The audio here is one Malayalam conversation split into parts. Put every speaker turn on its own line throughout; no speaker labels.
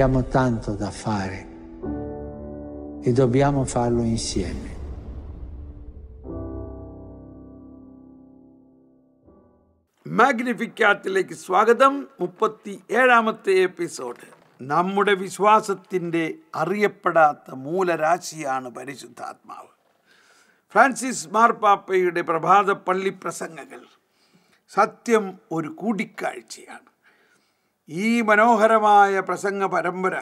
Abbiamo tanto da fare e dobbiamo farlo insieme. മാഗ്നിഫിക്കാറ്റിലേക്ക് സ്വാഗതം മുപ്പത്തി ഏഴാമത്തെ എപ്പിസോഡ് നമ്മുടെ വിശ്വാസത്തിൻ്റെ അറിയപ്പെടാത്ത മൂലരാശിയാണ് പരിശുദ്ധാത്മാവ് ഫ്രാൻസിസ് മാർപ്പാപ്പയുടെ പ്രഭാത പള്ളി പ്രസംഗങ്ങൾ സത്യം ഒരു കൂടിക്കാഴ്ചയാണ് ഈ മനോഹരമായ പ്രസംഗ പരമ്പര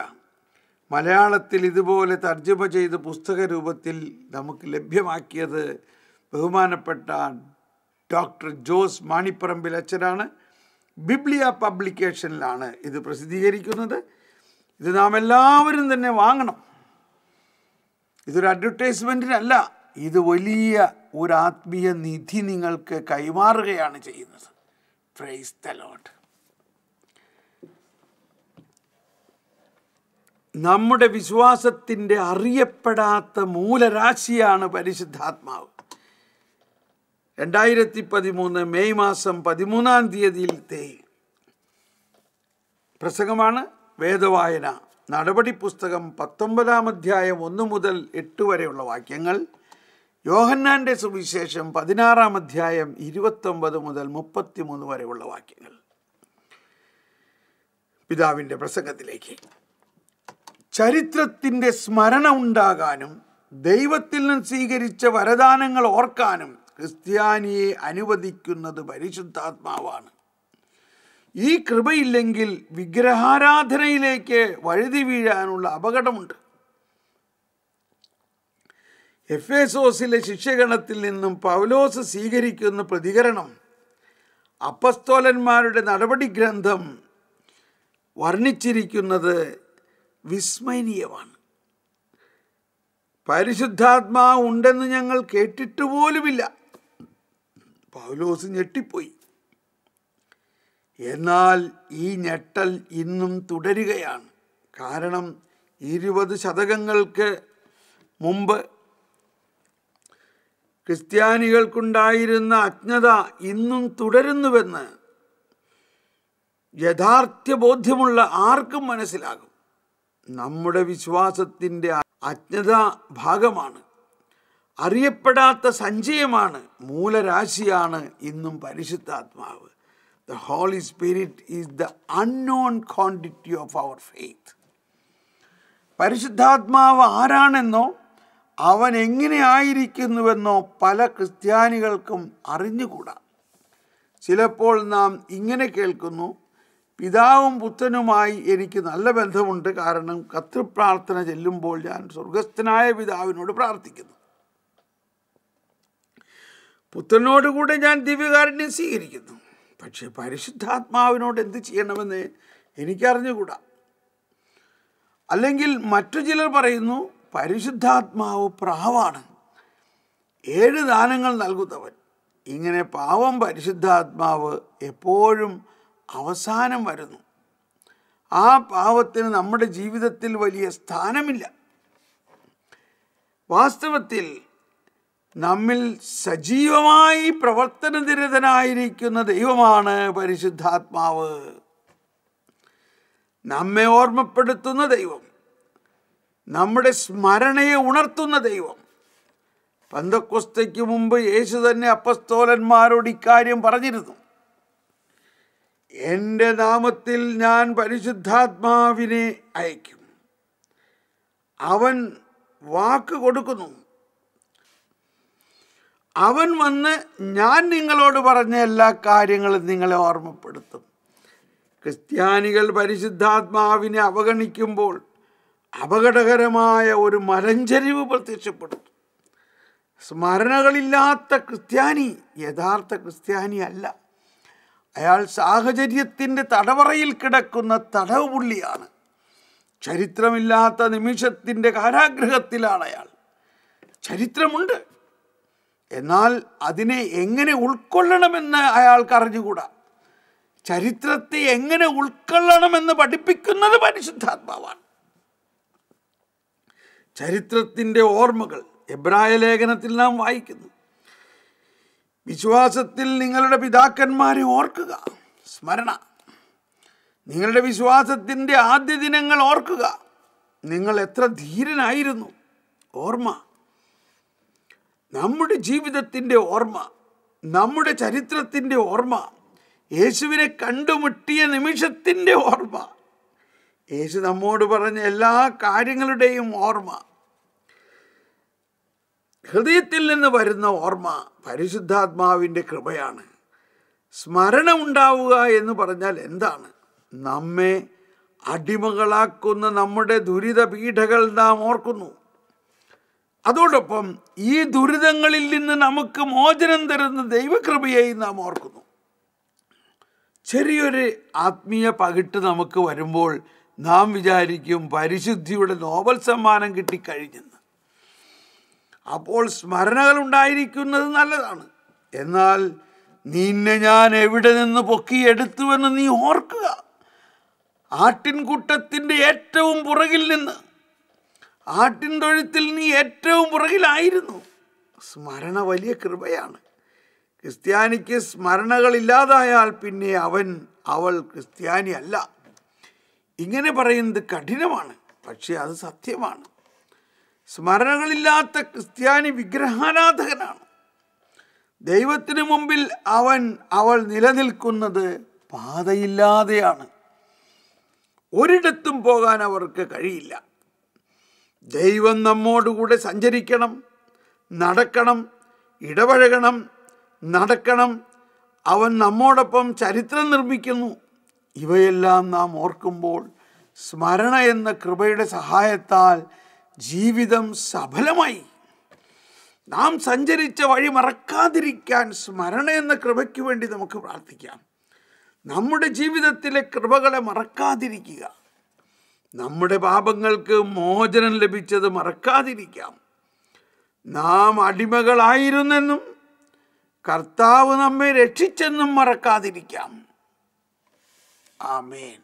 മലയാളത്തിൽ ഇതുപോലെ തർജ്ജമ ചെയ്ത് പുസ്തക രൂപത്തിൽ നമുക്ക് ലഭ്യമാക്കിയത് ബഹുമാനപ്പെട്ട ഡോക്ടർ ജോസ് മാണിപ്പറമ്പിൽ അച്ഛനാണ് ബിബ്ലിയ പബ്ലിക്കേഷനിലാണ് ഇത് പ്രസിദ്ധീകരിക്കുന്നത് ഇത് നാം എല്ലാവരും തന്നെ വാങ്ങണം ഇതൊരു അഡ്വർടൈസ്മെൻറ്റിനല്ല ഇത് വലിയ ഒരു ആത്മീയ നിധി നിങ്ങൾക്ക് കൈമാറുകയാണ് ചെയ്യുന്നത് പ്രൈസ് ദ ലോട്ട് നമ്മുടെ വിശ്വാസത്തിൻ്റെ അറിയപ്പെടാത്ത മൂലരാശിയാണ് പരിശുദ്ധാത്മാവ് രണ്ടായിരത്തി പതിമൂന്ന് മെയ് മാസം പതിമൂന്നാം തീയതിയിലത്തെ പ്രസംഗമാണ് വേദവായന നടപടി പുസ്തകം പത്തൊമ്പതാം അധ്യായം ഒന്ന് മുതൽ എട്ട് വരെയുള്ള വാക്യങ്ങൾ യോഹന്നാൻ്റെ സുവിശേഷം പതിനാറാം അധ്യായം ഇരുപത്തൊമ്പത് മുതൽ മുപ്പത്തിമൂന്ന് വരെയുള്ള വാക്യങ്ങൾ പിതാവിൻ്റെ പ്രസംഗത്തിലേക്ക് ചരിത്രത്തിൻ്റെ സ്മരണ ഉണ്ടാകാനും ദൈവത്തിൽ നിന്ന് സ്വീകരിച്ച വരദാനങ്ങൾ ഓർക്കാനും ക്രിസ്ത്യാനിയെ അനുവദിക്കുന്നത് പരിശുദ്ധാത്മാവാണ് ഈ കൃപയില്ലെങ്കിൽ വിഗ്രഹാരാധനയിലേക്ക് വഴുതി വീഴാനുള്ള അപകടമുണ്ട് എഫ് എസോസിലെ ശിഷ്യഗണത്തിൽ നിന്നും പൗലോസ് സ്വീകരിക്കുന്ന പ്രതികരണം അപ്പസ്തോലന്മാരുടെ നടപടി ഗ്രന്ഥം വർണ്ണിച്ചിരിക്കുന്നത് വിസ്മയനീയമാണ് പരിശുദ്ധാത്മാ ഉണ്ടെന്ന് ഞങ്ങൾ കേട്ടിട്ട് പോലുമില്ല പൗലോസ് ഞെട്ടിപ്പോയി എന്നാൽ ഈ ഞെട്ടൽ ഇന്നും തുടരുകയാണ് കാരണം ഇരുപത് ശതകങ്ങൾക്ക് മുമ്പ് ക്രിസ്ത്യാനികൾക്കുണ്ടായിരുന്ന അജ്ഞത ഇന്നും തുടരുന്നുവെന്ന് യഥാർത്ഥ ബോധ്യമുള്ള ആർക്കും മനസ്സിലാകും നമ്മുടെ വിശ്വാസത്തിൻ്റെ അജ്ഞത ഭാഗമാണ് അറിയപ്പെടാത്ത സഞ്ചയമാണ് മൂലരാശിയാണ് ഇന്നും പരിശുദ്ധാത്മാവ് the holy spirit is the unknown quantity of our faith പരിശുദ്ധാത്മാവ് ആരാണെന്നോ അവൻ എങ്ങനെയായിരിക്കുന്നുവെന്നോ പല ക്രിസ്ത്യാനികൾക്കും അറിഞ്ഞുകൂടാ ചിലപ്പോൾ നാം ഇങ്ങനെ കേൾക്കുന്നു പിതാവും പുത്രനുമായി എനിക്ക് നല്ല ബന്ധമുണ്ട് കാരണം കത്തൃപ്രാർത്ഥന ചെല്ലുമ്പോൾ ഞാൻ സ്വർഗസ്ഥനായ പിതാവിനോട് പ്രാർത്ഥിക്കുന്നു പുത്രനോടുകൂടെ ഞാൻ ദിവ്യകാരുണ്യം സ്വീകരിക്കുന്നു പക്ഷേ പരിശുദ്ധാത്മാവിനോട് എന്ത് ചെയ്യണമെന്ന് എനിക്കറിഞ്ഞുകൂടാ അല്ലെങ്കിൽ മറ്റു ചിലർ പറയുന്നു പരിശുദ്ധാത്മാവ് പ്രാവാണ് ഏഴ് ദാനങ്ങൾ നൽകുന്നവൻ ഇങ്ങനെ പാവം പരിശുദ്ധാത്മാവ് എപ്പോഴും അവസാനം വരുന്നു ആ പാവത്തിന് നമ്മുടെ ജീവിതത്തിൽ വലിയ സ്ഥാനമില്ല വാസ്തവത്തിൽ നമ്മിൽ സജീവമായി പ്രവർത്തനനിരതനായിരിക്കുന്ന ദൈവമാണ് പരിശുദ്ധാത്മാവ് നമ്മെ ഓർമ്മപ്പെടുത്തുന്ന ദൈവം നമ്മുടെ സ്മരണയെ ഉണർത്തുന്ന ദൈവം പന്തക്കൊസ്തയ്ക്ക് മുമ്പ് യേശു തന്നെ അപ്പസ്തോലന്മാരോട് ഇക്കാര്യം പറഞ്ഞിരുന്നു എൻ്റെ നാമത്തിൽ ഞാൻ പരിശുദ്ധാത്മാവിനെ അയക്കും അവൻ വാക്ക് കൊടുക്കുന്നു അവൻ വന്ന് ഞാൻ നിങ്ങളോട് പറഞ്ഞ എല്ലാ കാര്യങ്ങളും നിങ്ങളെ ഓർമ്മപ്പെടുത്തും ക്രിസ്ത്യാനികൾ പരിശുദ്ധാത്മാവിനെ അവഗണിക്കുമ്പോൾ അപകടകരമായ ഒരു മലഞ്ചരിവ് പ്രത്യക്ഷപ്പെടും സ്മരണകളില്ലാത്ത ക്രിസ്ത്യാനി യഥാർത്ഥ ക്രിസ്ത്യാനി അല്ല അയാൾ സാഹചര്യത്തിൻ്റെ തടവറയിൽ കിടക്കുന്ന തടവ് പുള്ളിയാണ് ചരിത്രമില്ലാത്ത നിമിഷത്തിൻ്റെ കാരാഗ്രഹത്തിലാണ് അയാൾ ചരിത്രമുണ്ട് എന്നാൽ അതിനെ എങ്ങനെ ഉൾക്കൊള്ളണമെന്ന് അയാൾക്ക് അറിഞ്ഞുകൂടാ ചരിത്രത്തെ എങ്ങനെ ഉൾക്കൊള്ളണമെന്ന് പഠിപ്പിക്കുന്നത് പരിശുദ്ധാത്മാവാണ് ചരിത്രത്തിൻ്റെ ഓർമ്മകൾ എബ്രായ ലേഖനത്തിൽ നാം വായിക്കുന്നു വിശ്വാസത്തിൽ നിങ്ങളുടെ പിതാക്കന്മാരെ ഓർക്കുക സ്മരണ നിങ്ങളുടെ വിശ്വാസത്തിൻ്റെ ആദ്യ ദിനങ്ങൾ ഓർക്കുക നിങ്ങൾ എത്ര ധീരനായിരുന്നു ഓർമ്മ നമ്മുടെ ജീവിതത്തിൻ്റെ ഓർമ്മ നമ്മുടെ ചരിത്രത്തിൻ്റെ ഓർമ്മ യേശുവിനെ കണ്ടുമുട്ടിയ നിമിഷത്തിൻ്റെ ഓർമ്മ യേശു നമ്മോട് പറഞ്ഞ എല്ലാ കാര്യങ്ങളുടെയും ഓർമ്മ ഹൃദയത്തിൽ നിന്ന് വരുന്ന ഓർമ്മ പരിശുദ്ധാത്മാവിൻ്റെ കൃപയാണ് സ്മരണ ഉണ്ടാവുക എന്ന് പറഞ്ഞാൽ എന്താണ് നമ്മെ അടിമകളാക്കുന്ന നമ്മുടെ ദുരിത പീഠകൾ നാം ഓർക്കുന്നു അതോടൊപ്പം ഈ ദുരിതങ്ങളിൽ നിന്ന് നമുക്ക് മോചനം തരുന്ന ദൈവകൃപയെയും നാം ഓർക്കുന്നു ചെറിയൊരു ആത്മീയ പകിട്ട് നമുക്ക് വരുമ്പോൾ നാം വിചാരിക്കും പരിശുദ്ധിയുടെ നോബൽ സമ്മാനം കിട്ടിക്കഴിഞ്ഞു അപ്പോൾ സ്മരണകൾ ഉണ്ടായിരിക്കുന്നത് നല്ലതാണ് എന്നാൽ നിന്നെ ഞാൻ എവിടെ നിന്ന് പൊക്കിയെടുത്തുവെന്ന് നീ ഓർക്കുക ആട്ടിൻകൂട്ടത്തിൻ്റെ ഏറ്റവും പുറകിൽ നിന്ന് ആട്ടിൻ തൊഴുത്തിൽ നീ ഏറ്റവും പുറകിലായിരുന്നു സ്മരണ വലിയ കൃപയാണ് ക്രിസ്ത്യാനിക്ക് സ്മരണകൾ ഇല്ലാതായാൽ പിന്നെ അവൻ അവൾ ക്രിസ്ത്യാനി അല്ല ഇങ്ങനെ പറയുന്നത് കഠിനമാണ് പക്ഷേ അത് സത്യമാണ് സ്മരണകളില്ലാത്ത ക്രിസ്ത്യാനി വിഗ്രഹാരാധകനാണ് ദൈവത്തിനു മുമ്പിൽ അവൻ അവൾ നിലനിൽക്കുന്നത് പാതയില്ലാതെയാണ് ഒരിടത്തും പോകാൻ അവർക്ക് കഴിയില്ല ദൈവം നമ്മോടുകൂടെ സഞ്ചരിക്കണം നടക്കണം ഇടപഴകണം നടക്കണം അവൻ നമ്മോടൊപ്പം ചരിത്രം നിർമ്മിക്കുന്നു ഇവയെല്ലാം നാം ഓർക്കുമ്പോൾ സ്മരണ എന്ന കൃപയുടെ സഹായത്താൽ ജീവിതം സഫലമായി നാം സഞ്ചരിച്ച വഴി മറക്കാതിരിക്കാൻ സ്മരണ എന്ന കൃപയ്ക്ക് വേണ്ടി നമുക്ക് പ്രാർത്ഥിക്കാം നമ്മുടെ ജീവിതത്തിലെ കൃപകളെ മറക്കാതിരിക്കുക നമ്മുടെ പാപങ്ങൾക്ക് മോചനം ലഭിച്ചത് മറക്കാതിരിക്കാം നാം അടിമകളായിരുന്നെന്നും കർത്താവ് നമ്മെ രക്ഷിച്ചെന്നും മറക്കാതിരിക്കാം ആമേൻ